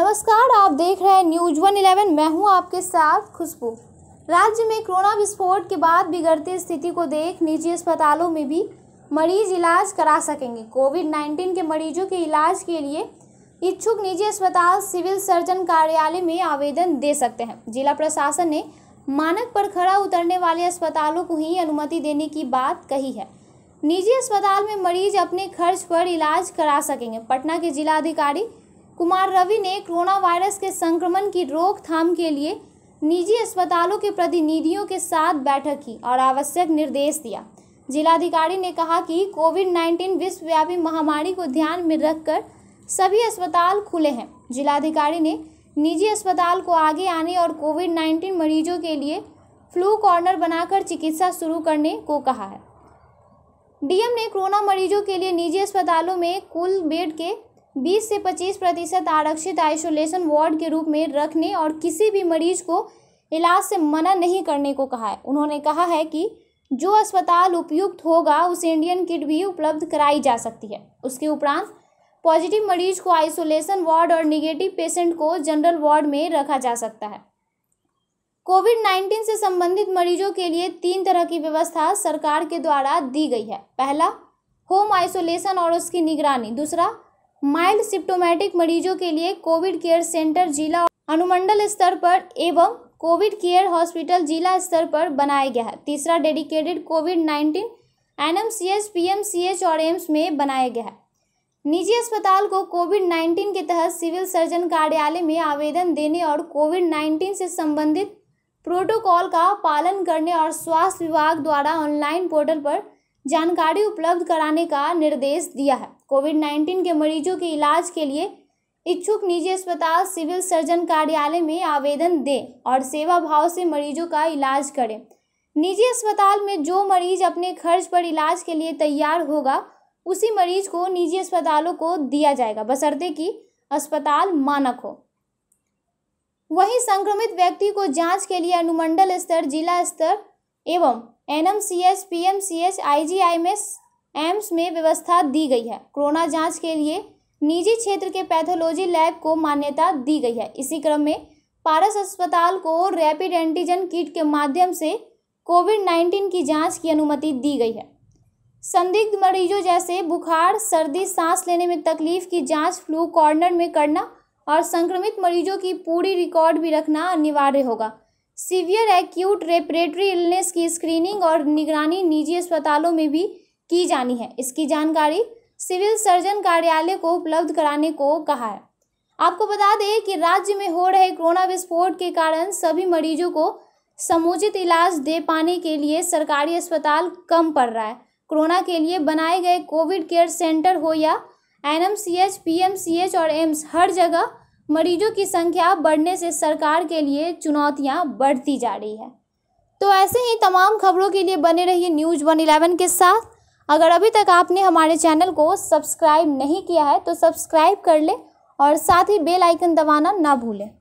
नमस्कार आप देख रहे हैं न्यूज वन इलेवन मैं हूं आपके साथ खुशबू राज्य में कोरोना विस्फोट के बाद बिगड़ती स्थिति को देख निजी अस्पतालों में भी मरीज इलाज करा सकेंगे कोविड नाइन्टीन के मरीजों के इलाज के लिए इच्छुक निजी अस्पताल सिविल सर्जन कार्यालय में आवेदन दे सकते हैं जिला प्रशासन ने मानक पर खड़ा उतरने वाले अस्पतालों को ही अनुमति देने की बात कही है निजी अस्पताल में मरीज अपने खर्च पर इलाज करा सकेंगे पटना के जिलाधिकारी कुमार रवि ने कोरोना वायरस के संक्रमण की रोकथाम के लिए निजी अस्पतालों के प्रतिनिधियों के साथ बैठक की और आवश्यक निर्देश दिया जिलाधिकारी ने कहा कि कोविड 19 विश्वव्यापी महामारी को ध्यान में रखकर सभी अस्पताल खुले हैं जिलाधिकारी ने निजी अस्पताल को आगे आने और कोविड 19 मरीजों के लिए फ्लू कॉर्नर बनाकर चिकित्सा शुरू करने को कहा है डीएम ने कोरोना मरीजों के लिए निजी अस्पतालों में कुल बेड के बीस से पच्चीस प्रतिशत आरक्षित आइसोलेशन वार्ड के रूप में रखने और किसी भी मरीज को इलाज से मना नहीं करने को कहा है उन्होंने कहा है कि जो अस्पताल उपयुक्त होगा उसे इंडियन किट भी उपलब्ध कराई जा सकती है उसके उपरांत पॉजिटिव मरीज को आइसोलेशन वार्ड और निगेटिव पेशेंट को जनरल वार्ड में रखा जा सकता है कोविड नाइन्टीन से संबंधित मरीजों के लिए तीन तरह की व्यवस्था सरकार के द्वारा दी गई है पहला होम आइसोलेशन और उसकी निगरानी दूसरा माइल्ड सिप्टोमेटिक मरीजों के लिए कोविड केयर सेंटर जिला अनुमंडल स्तर पर एवं कोविड केयर हॉस्पिटल जिला स्तर पर बनाया गया है तीसरा dedicated covid nineteen N M C H P M C H और एम्स में बनाया गया है निजी अस्पताल को कोविड नाइन्टीन के तहत सिविल सर्जन कार्यालय में आवेदन देने और कोविड नाइन्टीन से संबंधित प्रोटोकॉल का पालन करने और स्वास्थ्य विभाग द्वारा ऑनलाइन पोर्टल पर जानकारी उपलब्ध कराने का निर्देश दिया है कोविड नाइन्टीन के मरीजों के इलाज के लिए इच्छुक निजी अस्पताल सिविल सर्जन कार्यालय में आवेदन दें और सेवा भाव से मरीजों का इलाज करें निजी अस्पताल में जो मरीज अपने खर्च पर इलाज के लिए तैयार होगा उसी मरीज को निजी अस्पतालों को दिया जाएगा बशर्ते कि अस्पताल मानक हो वहीं संक्रमित व्यक्ति को जांच के लिए अनुमंडल स्तर जिला स्तर एवं N M C H P M C H I G I S AIIMS में व्यवस्था दी गई है कोरोना जांच के लिए निजी क्षेत्र के पैथोलॉजी लैब को मान्यता दी गई है इसी क्रम में पारस अस्पताल को रैपिड एंटीजन किट के माध्यम से कोविड नाइन्टीन की जांच की अनुमति दी गई है संदिग्ध मरीजों जैसे बुखार सर्दी सांस लेने में तकलीफ की जांच फ्लू कॉर्नर में करना और संक्रमित मरीजों की पूरी रिकॉर्ड भी रखना अनिवार्य होगा सीवियर एक्यूट रेपरेटरी इलनेस की स्क्रीनिंग और निगरानी निजी अस्पतालों में भी की जानी है इसकी जानकारी सिविल सर्जन कार्यालय को उपलब्ध कराने को कहा है आपको बता दें कि राज्य में हो रहे कोरोना विस्फोट के कारण सभी मरीजों को समुचित इलाज दे पाने के लिए सरकारी अस्पताल कम पड़ रहा है कोरोना के लिए बनाए गए कोविड केयर सेंटर हो या N M C H P M C H और एम्स हर जगह मरीजों की संख्या बढ़ने से सरकार के लिए चुनौतियां बढ़ती जा रही है तो ऐसे ही तमाम खबरों के लिए बने रहिए न्यूज़ वन इलेवन के साथ अगर अभी तक आपने हमारे चैनल को सब्सक्राइब नहीं किया है तो सब्सक्राइब कर लें और साथ ही बेल आइकन दबाना ना भूलें